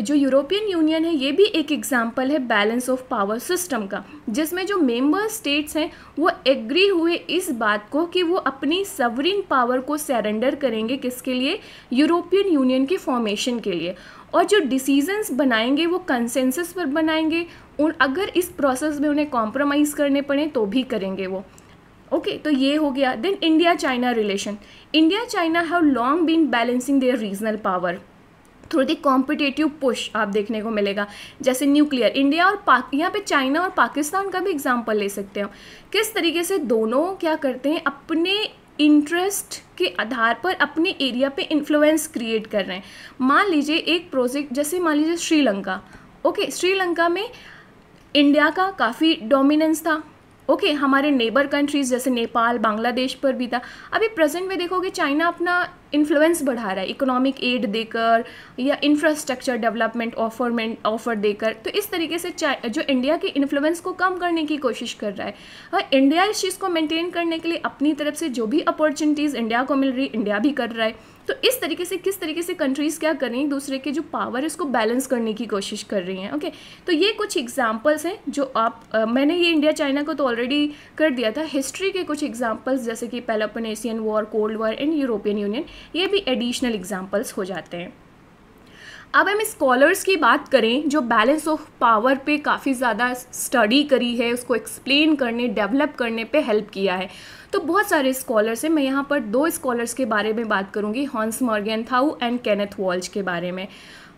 जो यूरोपियन यूनियन है ये भी एक एग्जाम्पल है बैलेंस ऑफ पावर सिस्टम का जिसमें जो मेंबर स्टेट्स हैं वो एग्री हुए इस बात को कि वो अपनी सवरिन पावर को सरेंडर करेंगे किसके लिए यूरोपियन यूनियन की फॉर्मेशन के लिए और जो डिसीजंस बनाएंगे वो कंसेंसस पर बनाएंगे उन अगर इस प्रोसेस में उन्हें कॉम्प्रोमाइज़ करने पड़े तो भी करेंगे वो ओके okay, तो ये हो गया then India China relation India China have long been balancing their regional power through competitive push आप देखने को मिलेगा जैसे न्यूक्लियर इंडिया और पाक यहाँ पे चाइना और पाकिस्तान का भी एग्जाम्पल ले सकते हो किस तरीके से दोनों क्या करते हैं अपने इंटरेस्ट के आधार पर अपने एरिया पे इन्फ्लुएंस क्रिएट कर रहे हैं मान लीजिए एक प्रोजेक्ट जैसे मान लीजिए श्रीलंका ओके श्रीलंका में इंडिया का काफ़ी डोमिनेंस था ओके okay, हमारे नेबर कंट्रीज़ जैसे नेपाल बांग्लादेश पर भी था अभी प्रेजेंट में देखोगे चाइना अपना इन्फ्लुएंस बढ़ा रहा है इकोनॉमिक एड देकर या इंफ्रास्ट्रक्चर डेवलपमेंट ऑफरमेंट ऑफर देकर तो इस तरीके से जो इंडिया के इन्फ्लुएंस को कम करने की कोशिश कर रहा है और इंडिया इस चीज़ को मेंटेन करने के लिए अपनी तरफ से जो भी अपॉर्चुनिटीज़ इंडिया को मिल रही इंडिया भी कर रहा है तो इस तरीके से किस तरीके से कंट्रीज़ क्या कर रही हैं दूसरे के जो पावर है उसको बैलेंस करने की कोशिश कर रही हैं ओके तो ये कुछ एग्जाम्पल्स हैं जो आप आ, मैंने ये इंडिया चाइना को तो ऑलरेडी कर दिया था हिस्ट्री के कुछ एग्जाम्पल्स जैसे कि पहला अपन Asian war cold war and European Union ये भी एडिशनल एग्जाम्पल्स हो जाते हैं अब हम स्कॉलर्स की बात करें जो बैलेंस ऑफ पावर पे काफ़ी ज़्यादा स्टडी करी है उसको एक्सप्लेन करने डेवलप करने पे हेल्प किया है तो बहुत सारे स्कॉलर्स हैं मैं यहाँ पर दो स्कॉलर्स के बारे में बात करूँगी Hans Morgenthau and Kenneth Waltz के बारे में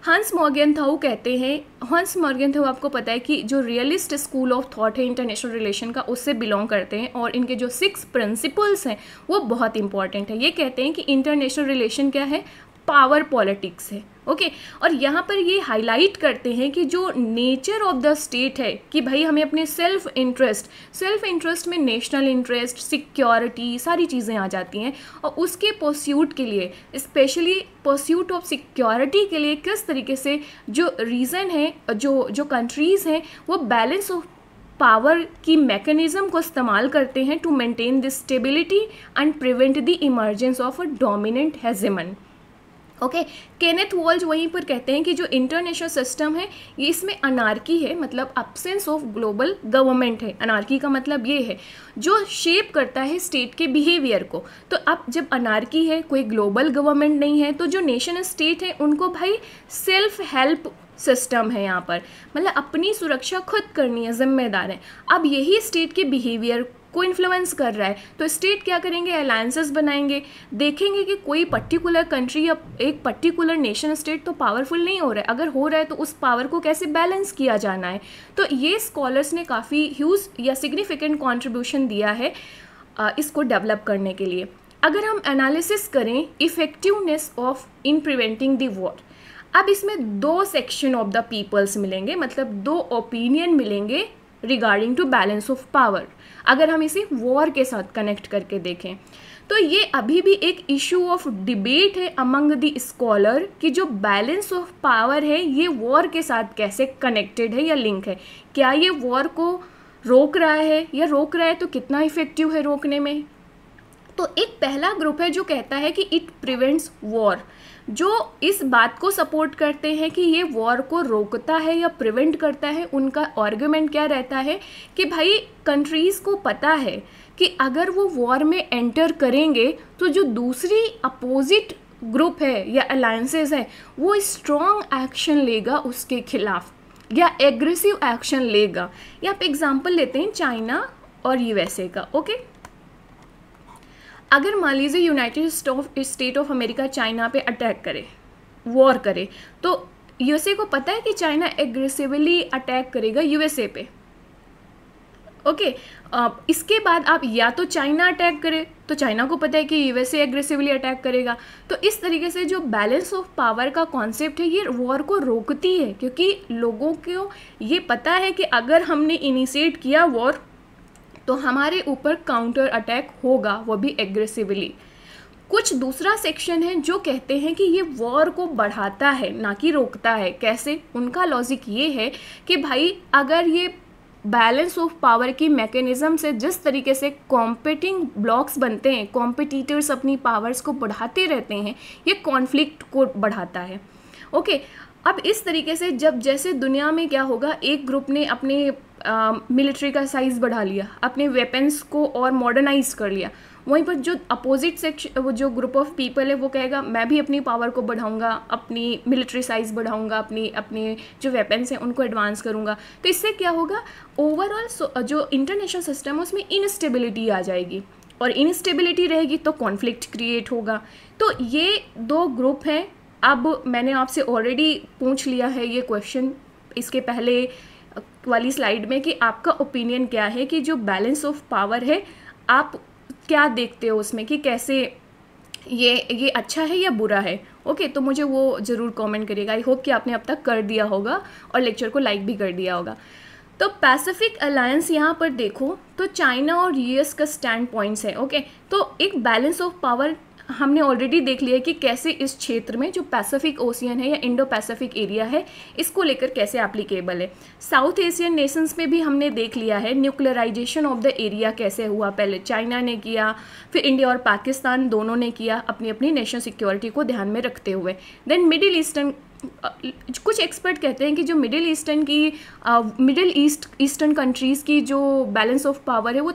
हंस मॉर्गन थाउ कहते हैं हंस मॉर्गन थाउ आपको पता है कि जो रियलिस्ट स्कूल ऑफ थॉट है इंटरनेशनल रिलेशन का उससे बिलोंग करते हैं और इनके जो सिक्स प्रिंसिपल्स हैं वो बहुत इंपॉर्टेंट है ये कहते हैं कि इंटरनेशनल रिलेशन क्या है पावर पॉलिटिक्स है ओके okay, और यहाँ पर ये हाईलाइट करते हैं कि जो नेचर ऑफ द स्टेट है कि भाई हमें अपने सेल्फ इंटरेस्ट सेल्फ इंटरेस्ट में नेशनल इंटरेस्ट सिक्योरिटी सारी चीज़ें आ जाती हैं और उसके पोस्यूट के लिए स्पेशली पोस्यूट ऑफ सिक्योरिटी के लिए किस तरीके से जो रीज़न है जो जो कंट्रीज़ हैं वो बैलेंस ऑफ पावर की मैकेनिज़्म को इस्तेमाल करते हैं to maintain this stability and prevent the emergence of a dominant hegemon okay Kenneth Waltz वहीं पर कहते हैं कि जो इंटरनेशनल सिस्टम है ये इसमें अनारकी है मतलब अपसेंस ऑफ ग्लोबल गवर्नमेंट है अनारकी का मतलब ये है जो शेप करता है स्टेट के बिहेवियर को तो अब जब अनारकी है कोई ग्लोबल गवर्नमेंट नहीं है तो जो नेशन स्टेट है उनको भाई सेल्फ हेल्प सिस्टम है यहाँ पर मतलब अपनी सुरक्षा खुद करनी है जिम्मेदार है अब यही स्टेट के बिहेवियर को इन्फ्लुएंस कर रहा है तो स्टेट क्या करेंगे अलायंसेस बनाएंगे देखेंगे कि कोई पर्टिकुलर कंट्री या एक पर्टिकुलर नेशन स्टेट तो पावरफुल नहीं हो रहा है अगर हो रहा है तो उस पावर को कैसे बैलेंस किया जाना है तो ये स्कॉलर्स ने काफ़ी ह्यूज या सिग्निफिकेंट कॉन्ट्रीब्यूशन दिया है इसको डेवलप करने के लिए अगर हम एनालिसिस करें effectiveness of in preventing the war अब इसमें दो सेक्शन ऑफ द पीपल्स मिलेंगे मतलब दो ओपिनियन मिलेंगे regarding to balance of power अगर हम इसे वॉर के साथ कनेक्ट करके देखें तो ये अभी भी एक इशू ऑफ डिबेट है अमंग द स्कॉलर कि जो बैलेंस ऑफ पावर है ये वॉर के साथ कैसे कनेक्टेड है या लिंक है क्या ये वॉर को रोक रहा है या रोक रहा है तो कितना इफेक्टिव है रोकने में तो एक पहला ग्रुप है जो कहता है कि इट प्रिवेंट्स वॉर जो इस बात को सपोर्ट करते हैं कि ये वॉर को रोकता है या प्रिवेंट करता है उनका आर्ग्यूमेंट क्या रहता है कि भाई कंट्रीज़ को पता है कि अगर वो वॉर में एंटर करेंगे तो जो दूसरी अपोजिट ग्रुप है या अलायंसेस है वो स्ट्रॉन्ग एक्शन लेगा उसके खिलाफ या एग्रेसिव एक्शन लेगा या आप एग्ज़ाम्पल लेते हैं चाइना और यूएसए का ओके अगर मान लीजिए United state of America China पे अटैक करे वॉर करे तो यूएसए को पता है कि चाइना एग्रेसिवली अटैक करेगा यूएसए पे ओके okay, इसके बाद आप या तो चाइना अटैक करे तो चाइना को पता है कि यूएसए एग्रेसिवली अटैक करेगा तो इस तरीके से जो बैलेंस ऑफ पावर का कॉन्सेप्ट है ये वॉर को रोकती है क्योंकि लोगों को ये पता है कि अगर हमने इनिशिएट किया वॉर तो हमारे ऊपर काउंटर अटैक होगा वो भी एग्रेसिवली कुछ दूसरा सेक्शन है जो कहते हैं कि ये वॉर को बढ़ाता है ना कि रोकता है कैसे उनका लॉजिक ये है कि भाई अगर ये बैलेंस ऑफ पावर की मैकेनिज़्म से जिस तरीके से कॉम्पिटिंग ब्लॉक्स बनते हैं कॉम्पिटिटर्स अपनी पावर्स को बढ़ाते रहते हैं ये कॉन्फ्लिक्ट को बढ़ाता है ओके okay, अब इस तरीके से जब जैसे दुनिया में क्या होगा एक ग्रुप ने अपने मिलिट्री का साइज़ बढ़ा लिया अपने वेपन्स को और मॉडर्नाइज कर लिया वहीं पर जो अपोजिट सेक्शन वो जो ग्रुप ऑफ पीपल है वो कहेगा मैं भी अपनी पावर को बढ़ाऊंगा अपनी मिलिट्री साइज़ बढ़ाऊंगा अपनी अपने जो वेपन्स हैं उनको एडवांस करूंगा तो इससे क्या होगा ओवरऑल जो इंटरनेशनल सिस्टम है उसमें इनस्टेबिलिटी आ जाएगी और इनस्टेबिलिटी रहेगी तो कॉन्फ्लिक्ट क्रिएट होगा तो ये दो ग्रुप हैं अब मैंने आपसे ऑलरेडी पूछ लिया है ये क्वेश्चन इसके पहले वाली स्लाइड में कि आपका ओपिनियन क्या है कि जो बैलेंस ऑफ पावर है आप क्या देखते हो उसमें कि कैसे ये ये अच्छा है या बुरा है ओके okay, तो मुझे वो ज़रूर कमेंट करिएगा आई होप कि आपने अब तक कर दिया होगा और लेक्चर को लाइक भी कर दिया होगा तो पैसिफिक अलायंस यहाँ पर देखो तो चाइना और यूएस का स्टैंड पॉइंट्स है ओके okay? तो एक बैलेंस ऑफ पावर हमने ऑलरेडी देख लिया है कि कैसे इस क्षेत्र में जो पैसिफिक ओशियन है या इंडो पैसिफिक एरिया है इसको लेकर कैसे एप्लीकेबल है साउथ एशियन नेशंस में भी हमने देख लिया है न्यूक्लियराइजेशन ऑफ द एरिया कैसे हुआ पहले चाइना ने किया फिर इंडिया और पाकिस्तान दोनों ने किया अपनी अपनी नेशनल सिक्योरिटी को ध्यान में रखते हुए देन मिडिल ईस्टर्न कुछ एक्सपर्ट कहते हैं कि जो मिडिल ईस्टर्न की मिडिल ईस्ट ईस्टर्न कंट्रीज़ की जो बैलेंस ऑफ पावर है वो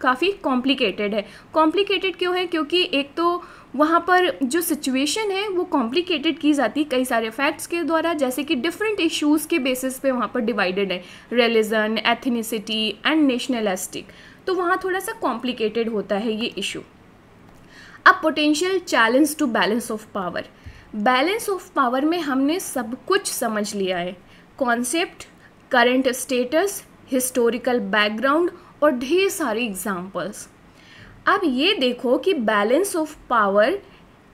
काफ़ी कॉम्प्लिकेटेड है कॉम्प्लिकेटेड क्यों है क्योंकि एक तो वहाँ पर जो सिचुएशन है वो कॉम्प्लिकेटेड की जाती है कई सारे फैक्ट्स के द्वारा जैसे कि डिफरेंट इश्यूज़ के बेसिस पे वहाँ पर डिवाइडेड है रिलीजन एथनिसिटी एंड नेशनलिस्टिक तो वहाँ थोड़ा सा कॉम्प्लिकेटेड होता है ये इशू अब potential challenge to balance of power balance of power में हमने सब कुछ समझ लिया है concept current status historical background और ढेर सारी एग्जाम्पल्स अब ये देखो कि बैलेंस ऑफ पावर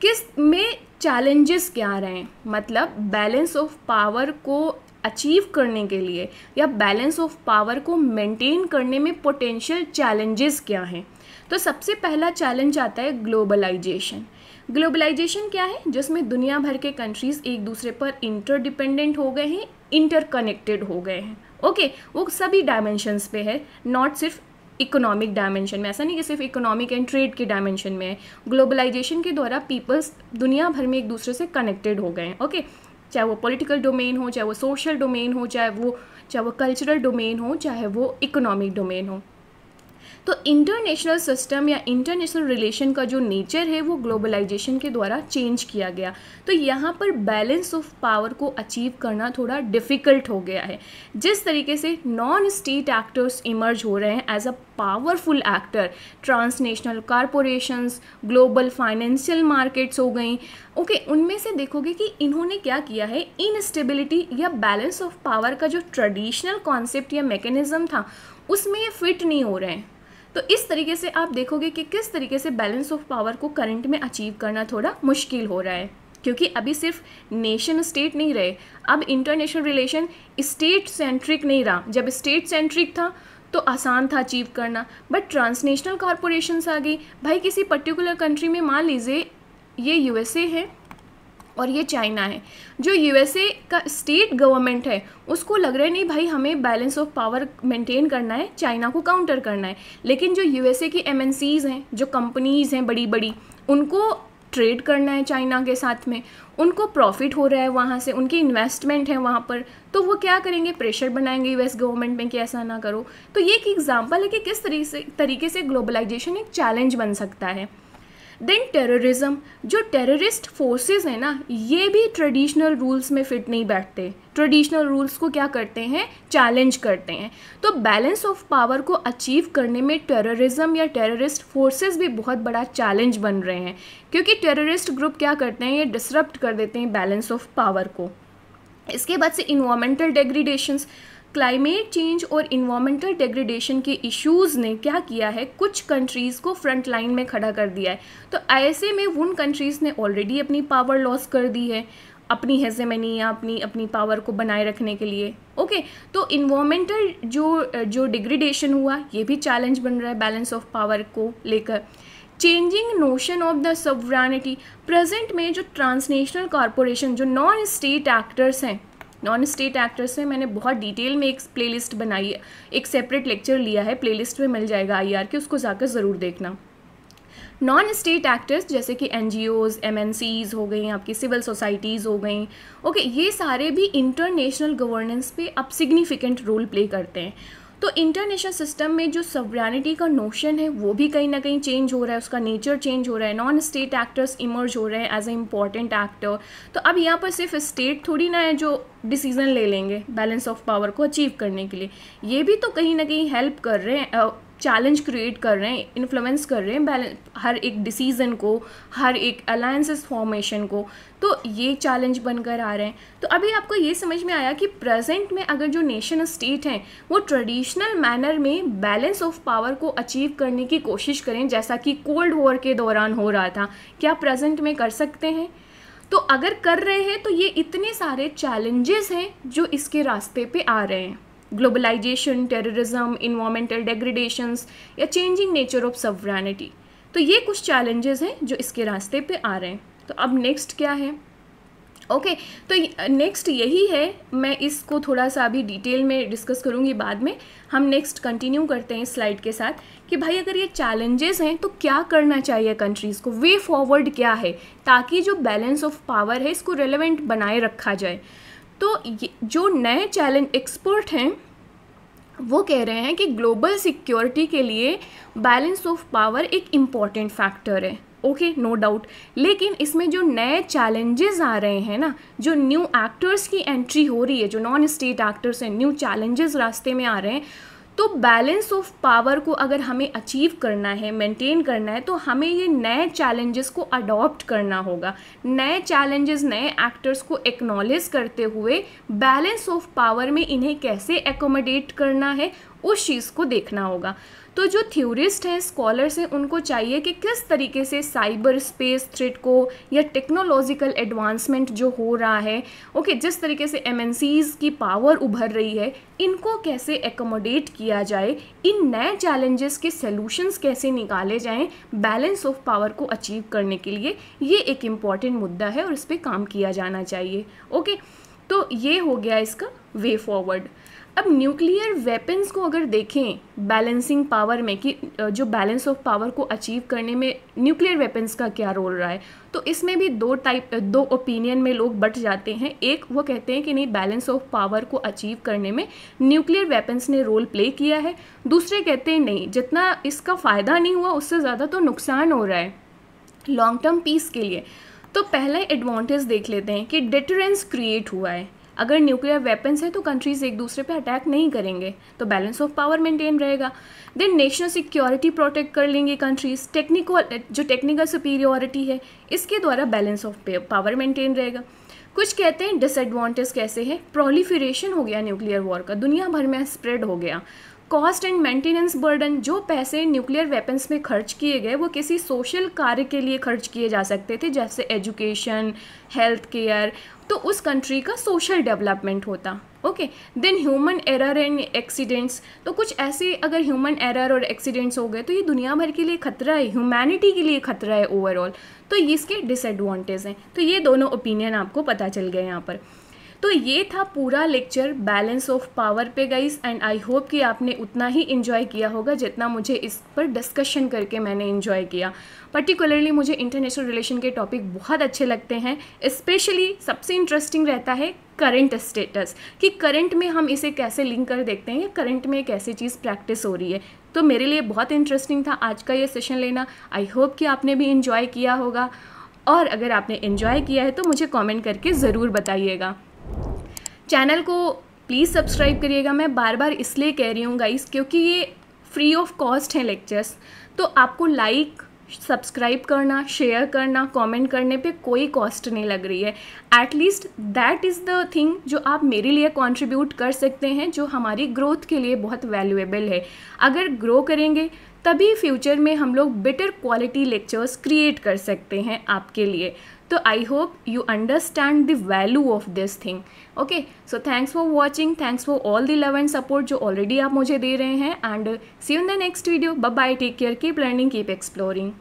किस में चैलेंजेस क्या रहे हैं मतलब बैलेंस ऑफ पावर को अचीव करने के लिए या बैलेंस ऑफ पावर को मेंटेन करने में पोटेंशियल चैलेंजेस क्या हैं तो सबसे पहला चैलेंज आता है ग्लोबलाइजेशन ग्लोबलाइजेशन क्या है जिसमें दुनिया भर के कंट्रीज़ एक दूसरे पर इंटरडिपेंडेंट हो गए हैं इंटरकनेक्टेड हो गए हैं ओके वो सभी डायमेंशंस पे है नॉट सिर्फ इकोनॉमिक डायमेंशन में ऐसा नहीं कि सिर्फ इकोनॉमिक एंड ट्रेड के डायमेंशन में है ग्लोबलाइजेशन के द्वारा पीपल्स दुनिया भर में एक दूसरे से कनेक्टेड हो गए हैं ओके चाहे वो पॉलिटिकल डोमेन हो चाहे वो सोशल डोमेन हो चाहे वो चाहे वो कल्चरल डोमेन हो चाहे वो इकोनॉमिक डोमेन हो तो इंटरनेशनल सिस्टम या इंटरनेशनल रिलेशन का जो नेचर है वो ग्लोबलाइजेशन के द्वारा चेंज किया गया तो यहाँ पर बैलेंस ऑफ पावर को अचीव करना थोड़ा डिफ़िकल्ट हो गया है जिस तरीके से नॉन स्टेट एक्टर्स इमर्ज हो रहे हैं as a powerful actor transnational corporations global financial markets हो गई ओके okay, उनमें से देखोगे कि इन्होंने क्या किया है इनस्टेबिलिटी या बैलेंस ऑफ पावर का जो ट्रेडिशनल कॉन्सेप्ट या मैकेनिज़्म था उसमें ये फिट नहीं हो रहे हैं तो इस तरीके से आप देखोगे कि किस तरीके से बैलेंस ऑफ पावर को करंट में अचीव करना थोड़ा मुश्किल हो रहा है क्योंकि अभी सिर्फ नेशन स्टेट नहीं रहे अब इंटरनेशनल रिलेशन स्टेट सेंट्रिक नहीं रहा जब स्टेट सेंट्रिक था तो आसान था अचीव करना बट ट्रांसनेशनल कॉरपोरेशंस आ गई भाई किसी पर्टिकुलर कंट्री में मान लीजिए ये यूएसए है और ये चाइना है जो यूएसए का स्टेट गवर्नमेंट है उसको लग रहा है नहीं भाई हमें बैलेंस ऑफ पावर मेंटेन करना है चाइना को काउंटर करना है लेकिन जो यूएसए की एम हैं जो कंपनीज़ हैं बड़ी बड़ी उनको ट्रेड करना है चाइना के साथ में उनको प्रॉफिट हो रहा है वहाँ से उनकी इन्वेस्टमेंट है वहाँ पर तो वो क्या करेंगे प्रेशर बनाएंगे यूएस गवर्नमेंट में कि ऐसा ना करो तो ये एक एग्जाम्पल है कि किस तरीके से तरीके से ग्लोबलाइजेशन एक चैलेंज बन सकता है देन टेररिज्म जो टेररिस्ट फोर्सेस हैं ना ये भी ट्रेडिशनल रूल्स में फिट नहीं बैठते ट्रेडिशनल रूल्स को क्या करते हैं चैलेंज करते हैं तो बैलेंस ऑफ पावर को अचीव करने में टेररिज्म या टेररिस्ट फोर्सेस भी बहुत बड़ा चैलेंज बन रहे हैं क्योंकि टेररिस्ट ग्रुप क्या करते हैं ये डिसरप्ट कर देते हैं बैलेंस ऑफ पावर को इसके बाद से इन्वामेंटल डेग्रीडेशंस क्लाइमेट चेंज और इन्वामेंटल डिग्रेडेशन के इश्यूज़ ने क्या किया है कुछ कंट्रीज़ को फ्रंट लाइन में खड़ा कर दिया है तो ऐसे में उन कंट्रीज़ ने ऑलरेडी अपनी पावर लॉस कर दी है अपनी हेजेमनी या अपनी अपनी पावर को बनाए रखने के लिए ओके तो इन्वामेंटल जो जो डिग्रेडेशन हुआ ये भी चैलेंज बन रहा है बैलेंस ऑफ पावर को लेकर changing notion of the sovereignty present में जो ट्रांसनेशनल कॉरपोरेशन जो नॉन स्टेट एक्टर्स हैं नॉन स्टेट एक्टर्स में मैंने बहुत डिटेल में एक प्ले बनाई एक सेपरेट लेक्चर लिया है प्ले में मिल जाएगा आई के उसको जाकर ज़रूर देखना नॉन स्टेट एक्टर्स जैसे कि एन जी ओज एम एन सीज हो गई आपकी सिविल सोसाइटीज़ हो गई ओके ये सारे भी इंटरनेशनल गवर्नेंस पे अब सिग्निफिकेंट रोल प्ले करते हैं तो इंटरनेशनल सिस्टम में जो सवरानिटी का नोशन है वो भी कहीं ना कहीं चेंज हो रहा है उसका नेचर चेंज हो रहा है नॉन स्टेट एक्टर्स इमर्ज हो रहे हैं एज ए इम्पॉर्टेंट एक्टर तो अब यहाँ पर सिर्फ स्टेट थोड़ी ना है जो डिसीजन ले लेंगे बैलेंस ऑफ पावर को अचीव करने के लिए ये भी तो कहीं ना कहीं हेल्प कर रहे हैं चैलेंज क्रिएट कर रहे हैं इन्फ्लुएंस कर रहे हैं हर एक डिसीज़न को हर एक अलायंसेस फॉर्मेशन को तो ये चैलेंज बनकर आ रहे हैं तो अभी आपको ये समझ में आया कि प्रेजेंट में अगर जो नेशन स्टेट हैं वो ट्रेडिशनल मैनर में बैलेंस ऑफ पावर को अचीव करने की कोशिश करें जैसा कि कोल्ड वॉर के दौरान हो रहा था क्या प्रेजेंट में कर सकते हैं तो अगर कर रहे हैं तो ये इतने सारे चैलेंजेस हैं जो इसके रास्ते पे आ रहे हैं ग्लोबलाइजेशन टेररिज्म इन्वामेंटल डिग्रेडेशंस या चेंजिंग नेचर ऑफ सवरानिटी तो ये कुछ चैलेंजेस हैं जो इसके रास्ते पे आ रहे हैं तो अब नेक्स्ट क्या है ओके okay, तो नेक्स्ट यही है मैं इसको थोड़ा सा अभी डिटेल में डिस्कस करूँगी बाद में हम नेक्स्ट कंटिन्यू करते हैं स्लाइड के साथ कि भाई अगर ये चैलेंजेस हैं तो क्या करना चाहिए कंट्रीज़ को वे फॉरवर्ड क्या है ताकि जो बैलेंस ऑफ पावर है इसको रेलेवेंट बनाए रखा जाए तो जो नए चैलेंज एक्सपर्ट हैं वो कह रहे हैं कि ग्लोबल सिक्योरिटी के लिए बैलेंस ऑफ पावर एक इम्पॉर्टेंट फैक्टर है ओके नो डाउट लेकिन इसमें जो नए चैलेंजेस आ रहे हैं ना जो न्यू एक्टर्स की एंट्री हो रही है जो नॉन स्टेट एक्टर्स हैं न्यू चैलेंजेस रास्ते में आ रहे हैं तो बैलेंस ऑफ पावर को अगर हमें अचीव करना है मेंटेन करना है तो हमें ये नए चैलेंजेस को अडॉप्ट करना होगा नए चैलेंजेस नए एक्टर्स को एक्नॉलेज करते हुए बैलेंस ऑफ पावर में इन्हें कैसे एकोमोडेट करना है उस चीज़ को देखना होगा तो जो थ्योरिस्ट हैं स्कॉलर्स हैं उनको चाहिए कि किस तरीके से साइबर स्पेस थ्रेट को या टेक्नोलॉजिकल एडवांसमेंट जो हो रहा है ओके जिस तरीके से एम की पावर उभर रही है इनको कैसे एकोमोडेट किया जाए इन नए चैलेंजेस के सॉल्यूशंस कैसे निकाले जाएं बैलेंस ऑफ पावर को अचीव करने के लिए ये एक इम्पॉर्टेंट मुद्दा है और इस पर काम किया जाना चाहिए ओके okay? तो ये हो गया इसका वे फॉरवर्ड अब न्यूक्लियर वेपन्स को अगर देखें बैलेंसिंग पावर में कि जो बैलेंस ऑफ पावर को अचीव करने में न्यूक्लियर वेपन्स का क्या रोल रहा है तो इसमें भी दो टाइप दो ओपिनियन में लोग बट जाते हैं एक वो कहते हैं कि नहीं बैलेंस ऑफ पावर को अचीव करने में न्यूक्लियर वेपन्स ने रोल प्ले किया है दूसरे कहते हैं नहीं जितना इसका फ़ायदा नहीं हुआ उससे ज़्यादा तो नुकसान हो रहा है लॉन्ग टर्म पीस के लिए तो पहला एडवांटेज देख लेते हैं कि डिटरेंस क्रिएट हुआ है अगर न्यूक्लियर वेपन्स है तो कंट्रीज एक दूसरे पे अटैक नहीं करेंगे तो बैलेंस ऑफ पावर मेंटेन रहेगा देन नेशनल सिक्योरिटी प्रोटेक्ट कर लेंगे कंट्रीज टेक्निकल जो टेक्निकल सुपीरियोरिटी है इसके द्वारा बैलेंस ऑफ पावर मेंटेन रहेगा कुछ कहते हैं डिसएडवांटेज कैसे है प्रोलीफिरेशन हो गया न्यूक्लियर वॉर का दुनिया भर में स्प्रेड हो गया कॉस्ट एंड मेंटेनेंस बर्डन जो पैसे न्यूक्लियर वेपन्स में खर्च किए गए वो किसी सोशल कार्य के लिए खर्च किए जा सकते थे जैसे एजुकेशन हेल्थ केयर तो उस कंट्री का सोशल डेवलपमेंट होता okay then human error and accidents तो कुछ ऐसे अगर ह्यूमन एरर और एक्सीडेंट्स हो गए तो ये दुनिया भर के लिए खतरा है ह्यूमैनिटी के लिए खतरा है ओवरऑल तो ये इसके डिसएडवांटेज हैं तो ये दोनों ओपिनियन आपको पता चल गए यहाँ पर तो ये था पूरा लेक्चर बैलेंस ऑफ पावर पे गाइस एंड आई होप कि आपने उतना ही इन्जॉय किया होगा जितना मुझे इस पर डिस्कशन करके मैंने इन्जॉय किया पर्टिकुलरली मुझे इंटरनेशनल रिलेशन के टॉपिक बहुत अच्छे लगते हैं स्पेशली सबसे इंटरेस्टिंग रहता है करंट स्टेटस कि करंट में हम इसे कैसे लिंक कर देखते हैं या करंट में कैसी चीज़ प्रैक्टिस हो रही है तो मेरे लिए बहुत इंटरेस्टिंग था आज का ये सेशन लेना आई होप कि आपने भी इन्जॉय किया होगा और अगर आपने इन्जॉय किया है तो मुझे कमेंट करके ज़रूर बताइएगा चैनल को प्लीज़ सब्सक्राइब करिएगा मैं बार बार इसलिए कह रही हूँ गाइस क्योंकि ये फ्री ऑफ कॉस्ट हैं लेक्चर्स तो आपको लाइक सब्सक्राइब करना शेयर करना कमेंट करने पे कोई कॉस्ट नहीं लग रही है at least that is the thing जो आप मेरे लिए कंट्रीब्यूट कर सकते हैं जो हमारी ग्रोथ के लिए बहुत वैल्यूएबल है अगर ग्रो करेंगे तभी फ्यूचर में हम लोग बेटर क्वालिटी लेक्चर्स क्रिएट कर सकते हैं आपके लिए तो I hope you understand the value of this thing okay so thanks for watching thanks for all the love and support जो ऑलरेडी आप मुझे दे रहे हैं and see in the next video bye take care keep learning keep exploring